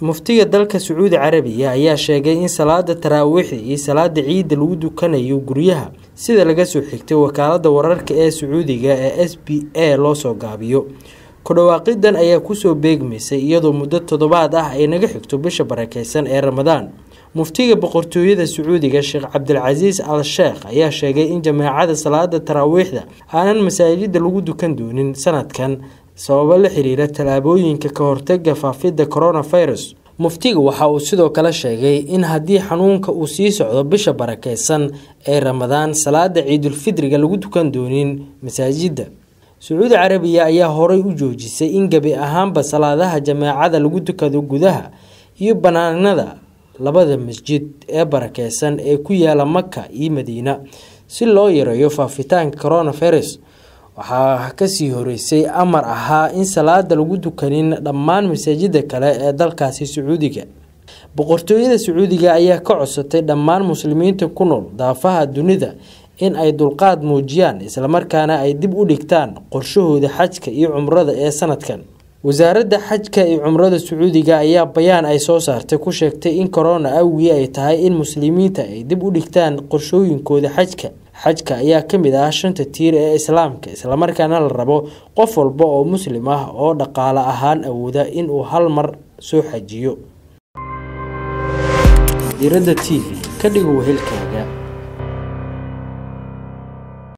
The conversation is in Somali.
muftiga dalka sacuudi carabiya ayaa sheegay in salaada taraawiixda iyo salaada ciidda lagu dukanayo guryaha sida laga soo xigtay wakaalada wararka ee sacuudiga ee s b a loosoo gaabiyo ku dhawaaqidan ayaa kusoo beegmaysay iyadoo muddo toddobaad ah ay naga xigto bisha barakeysan ee ramadaan muftiga boqortooyada sacuudiga sheekh cabdilcasiis al sheekh ayaa sheegay in jamaacada salaada taraawiixda aanan masaajidda lagu dukan doonin sanadkan sababo la xiriira tallaabooyinka ka hortega faafidda coronavirus muftiga waxa uu sidoo kale sheegay in haddii xanuunka uu sii socdo bisha barakeysan ee ramadaan salaada ciidulfidriga lagu dukan doonin masaajidda sacuudi carabiya ayaa horey u joojisay in gebi ahaanba salaadaha jameecada lagu tukado gudaha iyo banaanada labada masjid ee barakeysan ee ku yaala maka iyo madiina si loo yareeyo faafitaanka coronavirus waxaa kasii horeysay amar ahaa in salaada lagu dukanin dhammaan masaajida kale ee dalkaasi sacuudiga boqortooyada sacuudiga ayaa ka codsatay dhammaan muslimiinta ku nool daafaha dunida in ay dulqaad muujiyaan islamarkaana ay dib u dhigtaan qorshahooda xajka iyo cumrada ee sanadkan wasaaradda xajka iyo cumrada sacuudiga ayaa bayaan ay soo saartay ku sheegtay in korona awgii ay tahay in muslimiinta ay dib u dhigtaan qorshooyinkooda xajka xajka ayaa ka mid ah shanta tiir ee islaamka islamarkaana la rabo qof walba oo muslim ah oo dhaqaale ahaan awooda inuu hal mar soo xajiyo dirada t v ka dhigow helkaaga